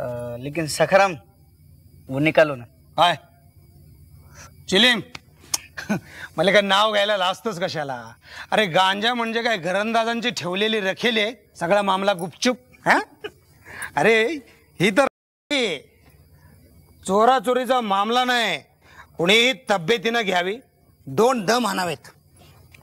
लेकिन सखरम वो निकालो ना हाय चिलीम मला काय नाव घ्यायला लाजतच कशाला अरे गांजा म्हणजे काय घरंदाजांची ठेवलेली रखेले सगळा मामला गुपचूप हा अरे ही तर चोरीचा मामला नाही कुणीही तब्येतीनं घ्यावी दोन दम आणावेत